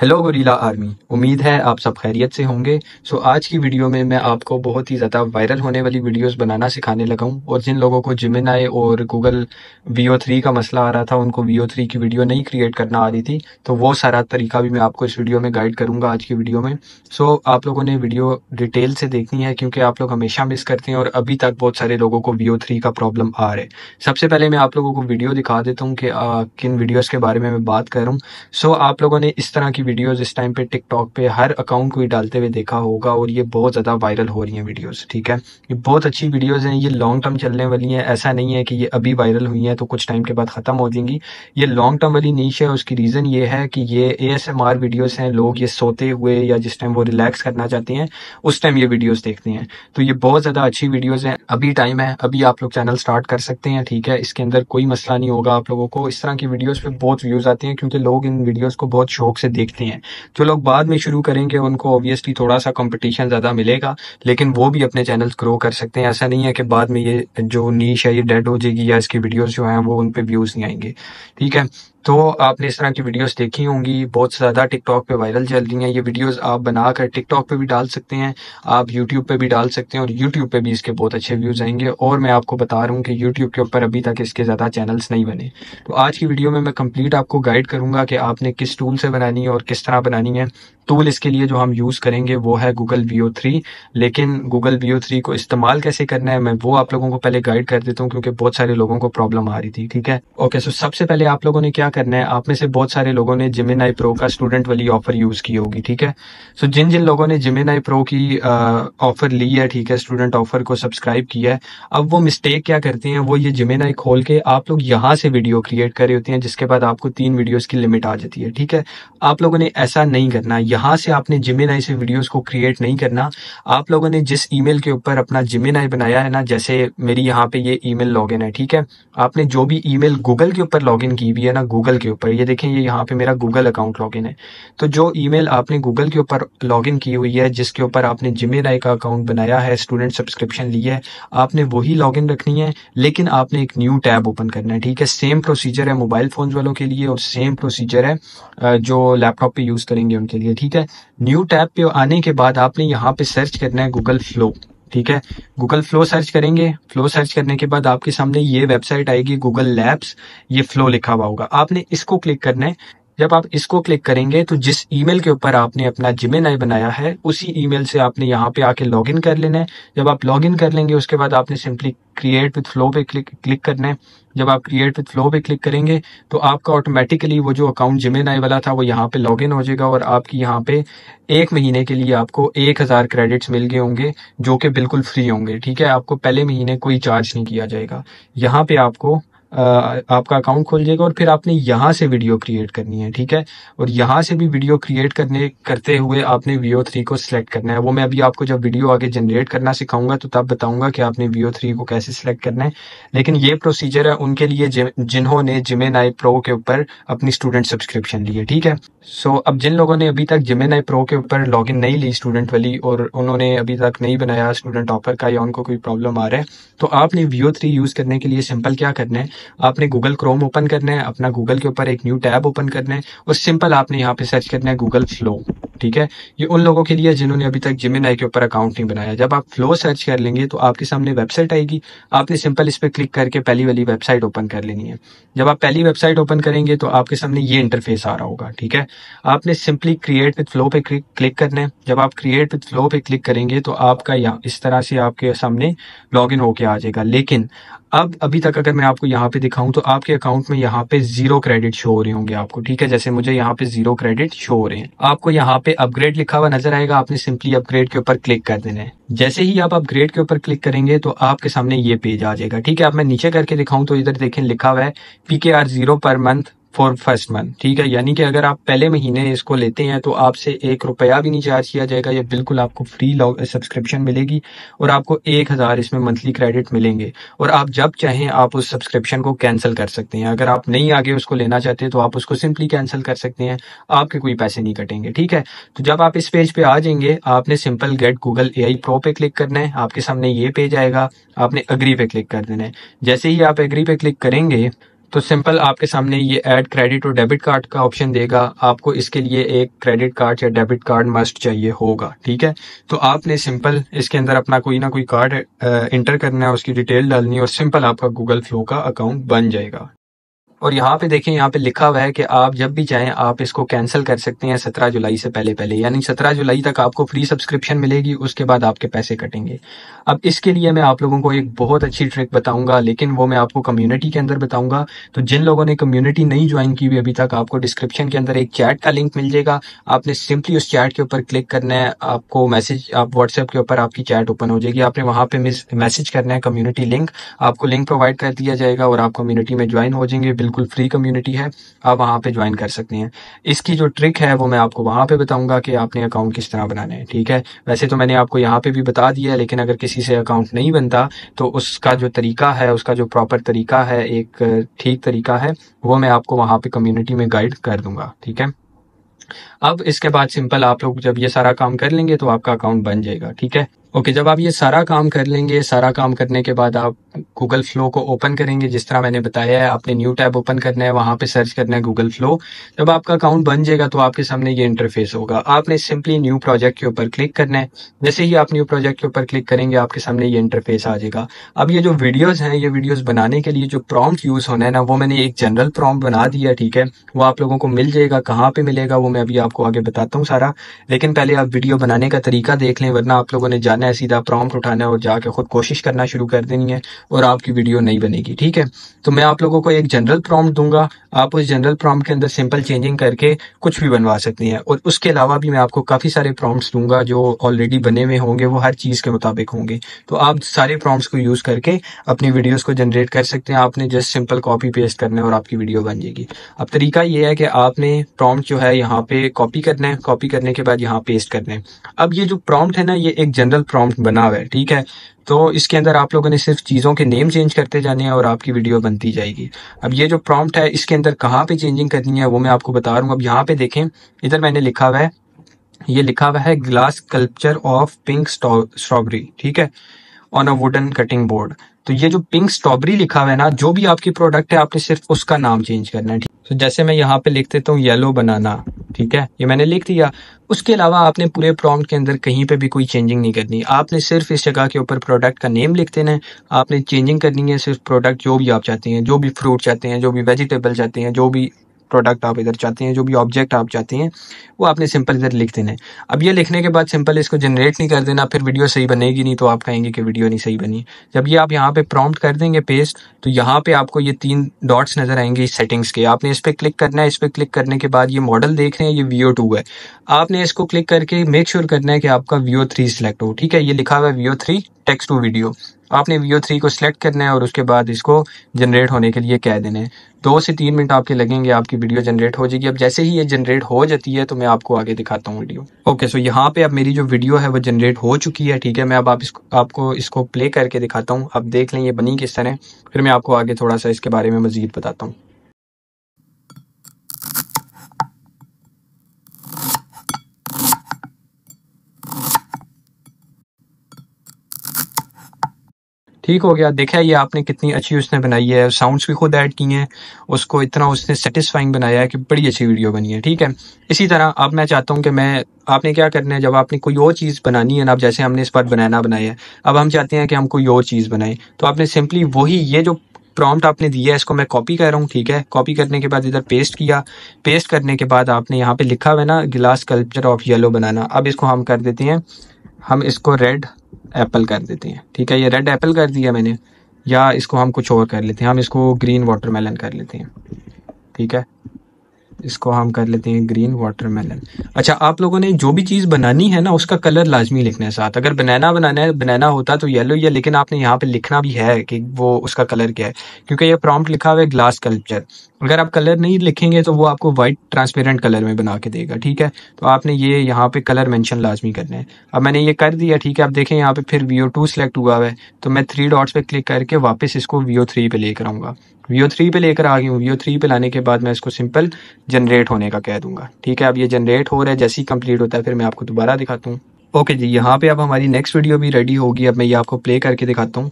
hello गोरीला army उम्मीद है आप सब खैरियत से होंगे सो आज की वीडियो में मैं आपको बहुत ही ज़्यादा वायरल होने वाली वीडियोस बनाना सिखाने लगा हूँ और जिन लोगों को जिमिन आए और गूगल वी थ्री का मसला आ रहा था उनको वी थ्री की वीडियो नहीं क्रिएट करना आ रही थी तो वो सारा तरीका भी मैं आपको इस वीडियो में गाइड करूँगा आज की वीडियो में सो आप लोगों ने वीडियो डिटेल से देखनी है क्योंकि आप लोग हमेशा मिस करते हैं और अभी तक बहुत सारे लोगों को वी थ्री का प्रॉब्लम आ रहा है सबसे पहले मैं आप लोगों को वीडियो दिखा देता हूँ कि किन वीडियोज़ के बारे में मैं बात करूँ सो आप लोगों ने इस तरह की वीडियोस इस टाइम पे टिकटॉक पे हर अकाउंट को ही डालते हुए देखा होगा और ये बहुत ज़्यादा वायरल हो रही हैं वीडियोस ठीक है ये बहुत अच्छी वीडियोस हैं ये लॉन्ग टर्म चलने वाली हैं ऐसा नहीं है कि ये अभी वायरल हुई हैं तो कुछ टाइम के बाद ख़त्म हो जाएंगी ये लॉन्ग टर्म वाली नीच है उसकी रीज़न ये है कि ये A S M R videos हैं लोग ये सोते हुए या जिस टाइम वो रिलैक्स करना चाहते हैं उस टाइम ये वीडियोज़ देखते हैं तो ये बहुत ज़्यादा अच्छी वीडियोज़ हैं अभी टाइम है अभी आप लोग चैनल स्टार्ट कर सकते हैं ठीक है इसके अंदर कोई मसला नहीं होगा आप लोगों को इस तरह की वीडियोज़ पर बहुत व्यूज़ आते हैं क्योंकि लोग इन वीडियोज़ को बहुत शौक से देखते सकते हैं जो लोग बाद में शुरू करेंगे उनको ऑब्वियसली थोड़ा सा कंपटीशन ज़्यादा मिलेगा लेकिन वो भी अपने चैनल्स ग्रो कर सकते हैं ऐसा नहीं है कि बाद में ये जो नीश है ये डेड हो जाएगी या इसकी वीडियोज़ जो है वो उन पर व्यूज़ नहीं आएंगे ठीक है तो आपने इस तरह की वीडियोस देखी होंगी बहुत ज़्यादा टिकटॉक पे वायरल चल रही हैं ये वीडियोस आप बनाकर टिकटॉक पे भी डाल सकते हैं आप यूट्यूब पे भी डाल सकते हैं और यूट्यूब पे भी इसके बहुत अच्छे व्यूज़ आएंगे और मैं आपको बता रहा हूँ कि यूट्यूब के ऊपर अभी तक इसके ज़्यादा चैनल्स नहीं बने तो आज की वीडियो में मैं कंप्लीट आपको गाइड करूँगा कि आपने किस टूल से बनानी है और किस तरह बनानी है टूल इसके लिए जो हम यूज़ करेंगे वो है गूगल वी थ्री लेकिन गूगल वी थ्री को इस्तेमाल कैसे करना है मैं वो आप लोगों को पहले गाइड कर देता हूँ क्योंकि बहुत सारे लोगों को प्रॉब्लम आ रही थी ठीक है ओके सो सबसे पहले आप लोगों ने क्या करना है आप में से बहुत सारे लोगों ने जिमिन आई प्रो का स्टूडेंट वाली ऑफर यूज की होगी ठीक है सो so, जिन जिन लोगों ने जिमिन आई प्रो की ऑफर ली है ठीक है स्टूडेंट ऑफर को सब्सक्राइब किया है अब वो मिस्टेक क्या करते हैं वो ये जिमिन आई खोल के आप लोग यहाँ से वीडियो क्रिएट करे होते हैं जिसके बाद आपको तीन वीडियोज की लिमिट आ जाती है ठीक है आप लोगों ने ऐसा नहीं करना यहाँ से आपने जिमिन आई से वीडियोज को क्रिएट नहीं करना आप लोगों ने जिस ई के ऊपर अपना जिमिन आई बनाया है ना जैसे मेरी यहाँ पे ये ई मेल है ठीक है आपने जो भी ईमेल गूगल के ऊपर लॉग की हुई है ना गूगल के ऊपर ये देखें ये यहाँ पे मेरा गूगल अकाउंट लॉगिन है तो जो ईमेल आपने गूगल के ऊपर लॉगिन की हुई है जिसके ऊपर आपने जिमे राय का अकाउंट बनाया है स्टूडेंट सब्सक्रिप्शन लिया है आपने वही लॉगिन रखनी है लेकिन आपने एक न्यू टैब ओपन करना है ठीक है सेम प्रोसीजर है मोबाइल फोन वालों के लिए और सेम प्रोसीजर है जो लैपटॉप पे यूज करेंगे उनके लिए ठीक है न्यू टैब पे आने के बाद आपने यहाँ पे सर्च करना है गूगल फ्लो ठीक है गूगल फ्लो सर्च करेंगे फ्लो सर्च करने के बाद आपके सामने ये वेबसाइट आएगी गूगल लैब्स ये फ्लो लिखा हुआ होगा आपने इसको क्लिक करना है जब आप इसको क्लिक करेंगे तो जिस ईमेल के ऊपर आपने अपना जिमेन आई बनाया है उसी ईमेल से आपने यहाँ पे आके लॉगिन कर लेना है जब आप लॉगिन कर लेंगे उसके बाद आपने सिंपली क्रिएट विथ फ्लो पे क्लिक क्लिक करना है जब आप क्रिएट विथ फ्लो पे क्लिक करेंगे तो आपका ऑटोमेटिकली वो जो अकाउंट जिमेन आई वाला था वो यहाँ पे इन हो जाएगा और आपकी यहाँ पे एक महीने के लिए आपको एक हज़ार क्रेडिट्स मिल गए होंगे जो कि बिल्कुल फ्री होंगे ठीक है आपको पहले महीने कोई चार्ज नहीं किया जाएगा यहाँ पे आपको आपका अकाउंट खोल जाएगा और फिर आपने यहाँ से वीडियो क्रिएट करनी है ठीक है और यहाँ से भी वीडियो क्रिएट करने करते हुए आपने वीओ थ्री को सिलेक्ट करना है वो मैं अभी आपको जब वीडियो आगे जनरेट करना सिखाऊंगा तो तब बताऊंगा कि आपने वीओ थ्री को कैसे सिलेक्ट करना है लेकिन ये प्रोसीजर है उनके लिए जिन्होंने जिमे नाई प्रो के ऊपर अपनी स्टूडेंट सब्सक्रिप्शन ली है ठीक है सो अब जिन लोगों ने अभी तक जिमे नाई प्रो के ऊपर लॉग नहीं ली स्टूडेंट वाली और उन्होंने अभी तक नहीं बनाया स्टूडेंट ऑफर का या उनको कोई प्रॉब्लम आ रहा है तो आपने वीओ थ्री यूज करने के लिए सिंपल क्या करना है आपने गूगल क्रोम ओपन करना है अपना गूगल के ऊपर एक न्यू टैब ओपन करना है और सिंपल आपने यहाँ पे सर्च करना है गूगल फ्लो ठीक है ये उन लोगों के लिए जिन्होंने अभी तक जिमिन के ऊपर अकाउंट नहीं बनाया जब आप फ्लो सर्च कर लेंगे तो आपके सामने वेबसाइट आएगी आपने सिंपल इस पर क्लिक करके पहली वाली वेबसाइट ओपन कर लेनी है जब आप पहली वेबसाइट ओपन करेंगे तो आपके सामने ये इंटरफेस आ रहा होगा ठीक है आपने सिंपली क्रिएट विथ फ्लो पे क्लिक करना है जब आप क्रिएट विथ फ्लो पे क्लिक करेंगे तो आपका यहाँ इस तरह से आपके सामने लॉग होके आ जाएगा लेकिन अब अभी तक अगर मैं आपको यहाँ पे दिखाऊं तो आपके अकाउंट में यहाँ पे जीरो क्रेडिट शो हो रहे होंगे आपको ठीक है जैसे मुझे यहाँ पे जीरो क्रेडिट शो हो रहे हैं आपको यहाँ पे अपग्रेड लिखा हुआ नजर आएगा आपने सिंपली अपग्रेड के ऊपर क्लिक कर देना है जैसे ही आप अपग्रेड के ऊपर क्लिक करेंगे तो आपके सामने ये पेज आ जाएगा ठीक है आप मैं नीचे करके दिखाऊं तो इधर देखें लिखा हुआ है पीके आर जीरो पर मंथ फॉर फर्स्ट मंथ ठीक है यानी कि अगर आप पहले महीने इसको लेते हैं तो आपसे एक रुपया भी नहीं चार्ज किया जाएगा ये बिल्कुल आपको फ्री सब्सक्रिप्शन मिलेगी और आपको एक हज़ार इसमें मंथली क्रेडिट मिलेंगे और आप जब चाहें आप उस सब्सक्रिप्शन को कैंसिल कर सकते हैं अगर आप नहीं आगे उसको लेना चाहते तो आप उसको सिंपली कैंसिल कर सकते हैं आपके कोई पैसे नहीं कटेंगे ठीक है तो जब आप इस पेज पे आ जाएंगे आपने simple get Google a pro पे क्लिक करना है आपके सामने ये पेज आएगा आपने अग्री पे क्लिक कर देना है जैसे ही आप एग्री पे क्लिक करेंगे तो सिंपल आपके सामने ये ऐड क्रेडिट और डेबिट कार्ड का ऑप्शन देगा आपको इसके लिए एक क्रेडिट कार्ड या डेबिट कार्ड मस्ट चाहिए होगा ठीक है तो आपने सिंपल इसके अंदर अपना कोई ना कोई कार्ड इंटर करना है उसकी डिटेल डालनी है और सिंपल आपका गूगल फ्लो का अकाउंट बन जाएगा और यहाँ पे देखें यहाँ पे लिखा हुआ है कि आप जब भी चाहें आप इसको कैंसिल कर सकते हैं सत्रह जुलाई से पहले पहले यानी सत्रह जुलाई तक आपको फ्री सब्सक्रिप्शन मिलेगी उसके बाद आपके पैसे कटेंगे अब इसके लिए मैं आप लोगों को एक बहुत अच्छी ट्रिक बताऊंगा लेकिन वो मैं आपको कम्युनिटी के अंदर बताऊंगा तो जिन लोगों ने कम्युनिटी नहीं ज्वाइन की हुई अभी तक आपको डिस्क्रिप्शन के अंदर एक चैट का लिंक मिल जाएगा आपने सिंपली उस चैट के ऊपर क्लिक करना है आपको मैसेज आप व्हाट्सएप के ऊपर आपकी चैट ओपन हो जाएगी आपने वहां पर मैसेज करना है कम्युनिटी लिंक आपको लिंक प्रोवाइड कर दिया जाएगा और आप कम्युनिटी में ज्वाइन हो जाएंगे बिल्कुल फ्री कम्युनिटी है आप वहाँ पे ज्वाइन कर सकते हैं इसकी जो ट्रिक है वो मैं आपको वहाँ पे बताऊंगा कि आपने अकाउंट किस तरह बनाना है ठीक है वैसे तो मैंने आपको यहाँ पे भी बता दिया है लेकिन अगर किसी से अकाउंट नहीं बनता तो उसका जो तरीका है उसका जो प्रॉपर तरीका है एक ठीक तरीका है वो मैं आपको वहाँ पे कम्युनिटी में गाइड कर दूंगा ठीक है अब इसके बाद सिंपल आप लोग जब ये सारा काम कर लेंगे तो आपका अकाउंट बन जाएगा ठीक है ओके जब आप ये सारा काम कर लेंगे सारा काम करने के बाद आप गूगल फ्लो को ओपन करेंगे जिस तरह मैंने बताया है आपने न्यू टैब ओपन करना है वहां पे सर्च करना है गूगल फ्लो जब आपका अकाउंट बन जाएगा तो आपके सामने ये इंटरफेस होगा आपने सिंपली न्यू प्रोजेक्ट के ऊपर क्लिक करना है जैसे ही आप न्यू प्रोजेक्ट के ऊपर क्लिक करेंगे आपके सामने ये इंटरफेस आ जाएगा अब ये जो वीडियोज है ये वीडियोज बनाने के लिए जो प्रॉम्प्ट यूज होना है ना वो मैंने एक जनरल प्रॉम्प्ट बना दिया ठीक है वो आप लोगों को मिल जाएगा कहाँ पे मिलेगा वो मैं अभी आपको आगे बताता हूँ सारा लेकिन पहले आप वीडियो बनाने का तरीका देख लें वरना आप लोगों ने जाना है सीधा प्रॉम्प्ट उठाना है और जाके खुद कोशिश करना शुरू कर देनी है और आपकी वीडियो नहीं बनेगी ठीक है तो मैं आप लोगों को एक जनरल प्रॉम्प्ट दूंगा आप उस जनरल प्रॉम्प्ट के अंदर सिंपल चेंजिंग करके कुछ भी बनवा सकती हैं और उसके अलावा भी मैं आपको काफ़ी सारे प्रॉम्प्ट्स दूंगा जो ऑलरेडी बने हुए होंगे वो हर चीज़ के मुताबिक होंगे तो आप सारे प्रॉम्प्ट को यूज़ करके अपनी वीडियोज़ को जनरेट कर सकते हैं आपने जस्ट सिंपल कॉपी पेस्ट करना है और आपकी वीडियो बन जाएगी अब तरीका ये है कि आपने प्रॉम्प्ट जो है यहाँ पे कॉपी करना है कॉपी करने के बाद यहाँ पेस्ट करना है अब ये जो प्रॉम्प्ट है ना ये एक जनरल प्रॉम्प्ट बना हुआ है ठीक है तो इसके अंदर आप लोगों ने सिर्फ चीज़ों के नेम चेंज करते जाने हैं और आपकी वीडियो बनती जाएगी अब ये जो प्रॉम्प्ट है इसके अंदर कहाँ पे चेंजिंग करनी है वो मैं आपको बता रहा हूँ अब यहाँ पे देखें इधर मैंने लिखा हुआ है ये लिखा हुआ है glass sculpture of pink strawberry ठीक है on a wooden cutting board तो ये जो पिंक स्ट्रॉबेरी लिखा हुआ है ना जो भी आपकी प्रोडक्ट है आपने सिर्फ उसका नाम चेंज करना है तो जैसे मैं यहाँ पे लिख देता हूँ येलो बनाना ठीक है ये मैंने लिख दिया उसके अलावा आपने पूरे प्रॉम्प्ट के अंदर कहीं पे भी कोई चेंजिंग नहीं करनी आपने सिर्फ इस जगह के ऊपर प्रोडक्ट का नेम लिख देना है आपने चेंजिंग करनी है सिर्फ प्रोडक्ट जो भी आप चाहते हैं जो भी फ्रूट चाहते हैं जो भी वेजिटेबल चाहते हैं जो भी प्रोडक्ट आप इधर चाहते हैं जो भी ऑब्जेक्ट आप चाहते हैं वो आपने सिंपल इधर लिख देना है अब ये लिखने के बाद सिंपल इसको जनरेट नहीं कर देना फिर वीडियो सही बनेगी नहीं तो आप कहेंगे कि वीडियो नहीं सही बनी जब ये आप यहाँ पे प्रॉम्प्ट कर देंगे पेस्ट तो यहाँ पे आपको ये तीन डॉट्स नजर आएंगे इस सेटिंग्स के आपने इस पर क्लिक करना है इस पर क्लिक करने के बाद ये मॉडल देख रहे हैं ये वीओ टू है आपने इसको क्लिक करके मेक श्योर sure करना है कि आपका वीओ थ्री सिलेक्ट हो ठीक है ये लिखा हुआ है Veo three text to video आपने वीओ थ्री को सिलेक्ट करना है और उसके बाद इसको जनरेट होने के लिए कह देना है दो से तीन मिनट आपके लगेंगे आपकी वीडियो जनरेट हो जाएगी अब जैसे ही ये जनरेट हो जाती है तो मैं आपको आगे दिखाता हूँ वीडियो ओके सो यहाँ पे अब मेरी जो वीडियो है वो जनरेट हो चुकी है ठीक है मैं अब आप इसको आपको इसको प्ले करके दिखाता हूँ आप देख लें ये बनी किस तरह फिर मैं आपको आगे थोड़ा सा इसके बारे में मजीद बताता हूँ ठीक हो गया देखा ये आपने कितनी अच्छी उसने बनाई है साउंड्स भी खुद ऐड किए हैं उसको इतना उसने सेटिस्फाइंग बनाया है कि बड़ी अच्छी वीडियो बनी है ठीक है इसी तरह अब मैं चाहता हूँ कि मैं आपने क्या करना है जब आपने कोई और चीज़ बनानी है ना अब जैसे हमने इस बार बनाना बनाया है अब हम चाहते हैं कि हम कोई और चीज़ बनाएं तो आपने सिंपली वही ये जो प्रॉम्प्ट आपने दिया है इसको मैं कॉपी कर रहा हूँ ठीक है कॉपी करने के बाद इधर पेस्ट किया पेस्ट करने के बाद आपने यहाँ पे लिखा हुआ है ना गिलास कल्चर ऑफ येलो बनाना अब इसको हम कर देते हैं हम इसको रेड एप्पल कर देते हैं ठीक है ये रेड एप्पल कर दिया मैंने या इसको हम कुछ और कर लेते हैं हम इसको ग्रीन वाटरमेलन कर लेते हैं ठीक है इसको हम कर लेते हैं ग्रीन वाटरमेलन अच्छा आप लोगों ने जो भी चीज़ बनानी है ना उसका कलर लाजमी लिखना है साथ अगर बनाना बनाना है बनाना होता तो येलो या लेकिन आपने यहाँ पे लिखना भी है कि वो उसका कलर क्या है क्योंकि ये प्रॉम्प्ट लिखा हुआ है ग्लास कल्पचर अगर आप कलर नहीं लिखेंगे तो वो आपको वाइट ट्रांसपेरेंट कलर में बना के देगा ठीक है तो आपने ये यहाँ पे कलर मेंशन लाजमी करना है अब मैंने ये कर दिया ठीक है आप देखें यहाँ पे फिर वी ओ टू सेलेक्ट हुआ है तो मैं थ्री डॉट्स पे क्लिक करके वापस इसको वी ओ थ्री पे लेकर आऊँगा वी ओ थ्री पे लेकर आ गई हूँ वी ओ थ्री पे लाने के बाद मैं इसको सिंपल जनरेट होने का कह दूंगा ठीक है अब ये जनरेट हो रहा है जैसे ही कंप्लीट होता है फिर मैं आपको दोबारा दिखाता हूँ ओके जी यहाँ पे अब हमारी नेक्स्ट वीडियो भी रेडी होगी अब मैं ये आपको प्ले करके दिखाता हूँ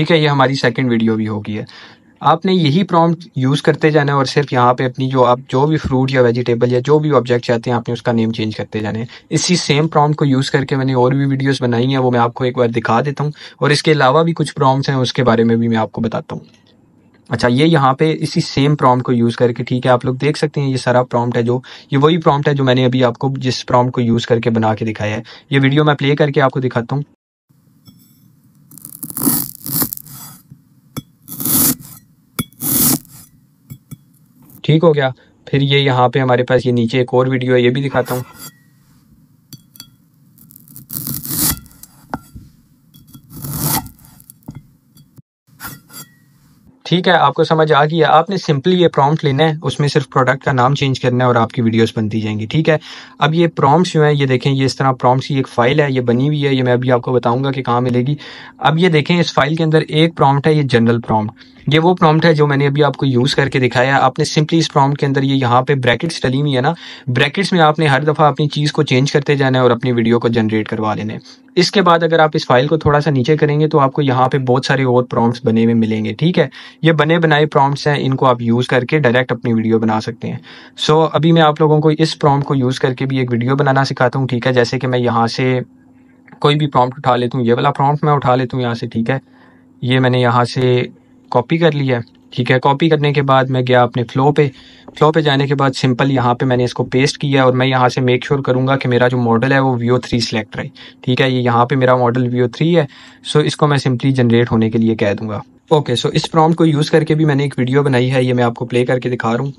ठीक है ये हमारी सेकेंड वीडियो भी होगी है आपने यही प्रॉम्प्ट यूज़ करते जाना है और सिर्फ यहाँ पे अपनी जो आप जो भी फ्रूट या वेजिटेबल या जो भी ऑब्जेक्ट चाहते हैं आपने उसका नेम चेंज करते जाना है इसी सेम प्रॉम्प्ट को यूज़ करके मैंने और भी वीडियोस बनाई हैं वो मैं आपको एक बार दिखा देता हूँ और इसके अलावा भी कुछ प्रॉम्प्ट्स हैं उसके बारे में भी मैं आपको बताता हूँ अच्छा ये यहाँ पे इसी सेम प्रॉम्प्ट को यूज़ करके ठीक है आप लोग देख सकते हैं ये सारा प्रॉम्प्ट है जो ये वही प्रॉम्प्ट है जो मैंने अभी आपको जिस प्रॉम्प्ट को यूज़ करके बना के दिखाया है ये वीडियो मैं प्ले करके आपको दिखाता हूँ ठीक हो गया फिर ये यहाँ पे हमारे पास ये नीचे एक और वीडियो है ये भी दिखाता हूँ ठीक है आपको समझ आ गया आपने सिंपली ये प्रॉम्प्ट लेना है उसमें सिर्फ प्रोडक्ट का नाम चेंज करना है और आपकी वीडियोस बनती जाएंगी ठीक है अब ये प्रॉम्प्ट्स जो है ये देखें ये इस तरह प्रॉम्प्ट्स की एक फ़ाइल है ये बनी हुई है ये मैं अभी आपको बताऊंगा कि कहाँ मिलेगी अब ये देखें इस फाइल के अंदर एक प्रॉम्प्ट है ये जनरल प्रॉम्प्ट ये वो प्रॉम्प्ट है जो मैंने अभी आपको यूज़ करके दिखाया है आपने सिंपली इस प्रॉम्प्ट के अंदर ये यहाँ पे ब्रैकेट्स डली हुई है ना ब्रैकेट्स में आपने हर दफ़ा अपनी चीज़ को चेंज करते जाना है और अपनी वीडियो को जनरेट करवा लेना है इसके बाद अगर आप इस फाइल को थोड़ा सा नीचे करेंगे तो आपको यहाँ पे बहुत सारे और प्रॉम्प्ट्स बने हुए मिलेंगे ठीक है ये बने बनाए प्रॉम्प्ट्स हैं इनको आप यूज़ करके डायरेक्ट अपनी वीडियो बना सकते हैं सो so, अभी मैं आप लोगों को इस प्रॉम्प्ट को यूज़ करके भी एक वीडियो बनाना सिखाता हूँ ठीक है जैसे कि मैं यहाँ से कोई भी प्रॉम्प्ट उठा लेता हूँ ये वाला प्रॉम्प्ट मैं उठा लेता हूँ यहाँ से ठीक है ये मैंने यहाँ से कॉपी कर लिया है ठीक है कॉपी करने के बाद मैं गया अपने फ्लो पे फ्लो पे जाने के बाद सिंपल यहाँ पे मैंने इसको पेस्ट किया और मैं यहाँ से मेक श्योर करूँगा कि मेरा जो मॉडल है वो वी ओ थ्री सेलेक्ट रहे ठीक है ये यहाँ पे मेरा मॉडल वी ओ थ्री है सो इसको मैं सिंपली जनरेट होने के लिए कह दूंगा ओके सो इस प्रॉम्प्ट को यूज़ करके भी मैंने एक वीडियो बनाई है ये मैं आपको प्ले करके दिखा रहा हूँ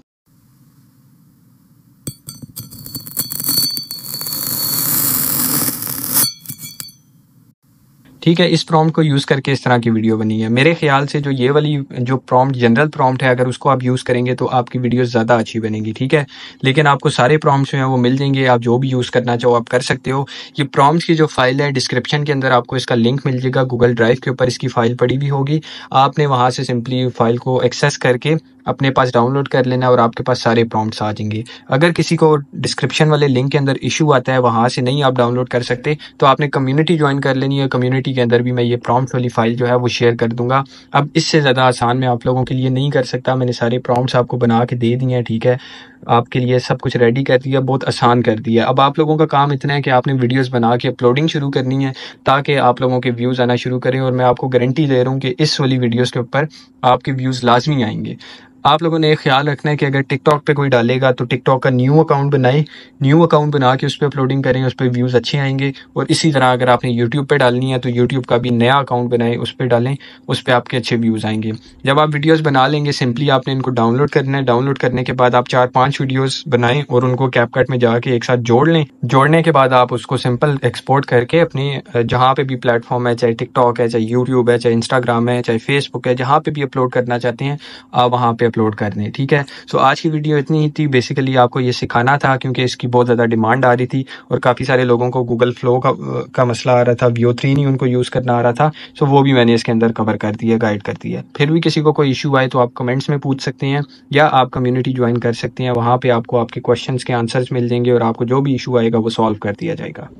ठीक है इस प्रॉम्प्ट को यूज़ करके इस तरह की वीडियो बनी है मेरे ख्याल से जो ये वाली जो प्रॉम्प्ट जनरल प्रॉम्प्ट है अगर उसको आप यूज़ करेंगे तो आपकी वीडियो ज़्यादा अच्छी बनेगी ठीक है लेकिन आपको सारे प्रॉम्प्ट जो हैं वो मिल जाएंगे आप जो भी यूज़ करना चाहो आप कर सकते हो ये प्रॉम्प्ट की जो फाइल है डिस्क्रिप्शन के अंदर आपको इसका लिंक मिल जाएगा गूगल ड्राइव के ऊपर इसकी फ़ाइल पड़ी हुई होगी आपने वहाँ से सिंपली फाइल को एक्सेस करके अपने पास डाउनलोड कर लेना और आपके पास सारे प्रॉम्प्ट्स आ जाएंगे अगर किसी को डिस्क्रिप्शन वाले लिंक के अंदर इशू आता है वहाँ से नहीं आप डाउनलोड कर सकते तो आपने कम्युनिटी ज्वाइन कर लेनी है कम्युनिटी के अंदर भी मैं ये प्रॉम्प्ट वाली फाइल जो है वो शेयर कर दूंगा अब इससे ज़्यादा आसान मैं आप लोगों के लिए नहीं कर सकता मैंने सारे प्रॉम्प्ट आपको बना के दे दिए हैं ठीक है आपके लिए सब कुछ रेडी कर दिया बहुत आसान कर दिया अब आप लोगों का काम इतना है कि आपने वीडियोस बना के अपलोडिंग शुरू करनी है ताकि आप लोगों के व्यूज़ आना शुरू करें और मैं आपको गारंटी दे रहा हूँ कि इस वाली वीडियोस के ऊपर आपके व्यूज़ लाजमी आएंगे आप लोगों ने एक ख्याल रखना है कि अगर टिकटॉक पे कोई डालेगा तो टिकटॉक का न्यू अकाउंट बनाए न्यू अकाउंट बना के उस पर अपलोडिंग करें उस पर व्यूज़ अच्छे आएंगे और इसी तरह अगर आपने यूट्यूब पे डालनी है तो यूट्यूब का भी नया अकाउंट बनाए उस पर डालें उस पर आपके अच्छे व्यूज़ आएंगे जब आप वीडियोज़ बना लेंगे सिंपली आपने इनको डाउनलोड करना है डाउनलोड करने के बाद आप चार पाँच वीडियोज़ बनाएं और उनको कैपकट में जाके एक साथ जोड़ लें जोड़ने के बाद आप उसको सिंपल एक्सपोर्ट करके अपने जहाँ पर भी प्लेटफॉर्म है चाहे टिकटॉक है चाहे यूट्यूब है चाहे इंस्टाग्राम है चाहे फेसबुक है जहाँ पर भी अपलोड करना चाहते हैं आप वहाँ पर अपलोड करने ठीक है सो आज की वीडियो इतनी ही थी बेसिकली आपको ये सिखाना था क्योंकि इसकी बहुत ज़्यादा डिमांड आ रही थी और काफ़ी सारे लोगों को गूगल फ्लो का, का मसला आ रहा था व्यू थ्री नहीं उनको यूज़ करना आ रहा था सो वो भी मैंने इसके अंदर कवर कर दिया गाइड कर दिया फिर भी किसी को कोई इशू आए तो आप कमेंट्स में पूछ सकते हैं या आप कम्युनिटी ज्वाइन कर सकते हैं वहाँ पर आपको आपके क्वेश्चन के आंसर्स मिल जाएंगे और आपको जो भी इशू आएगा वो सॉल्व कर दिया जाएगा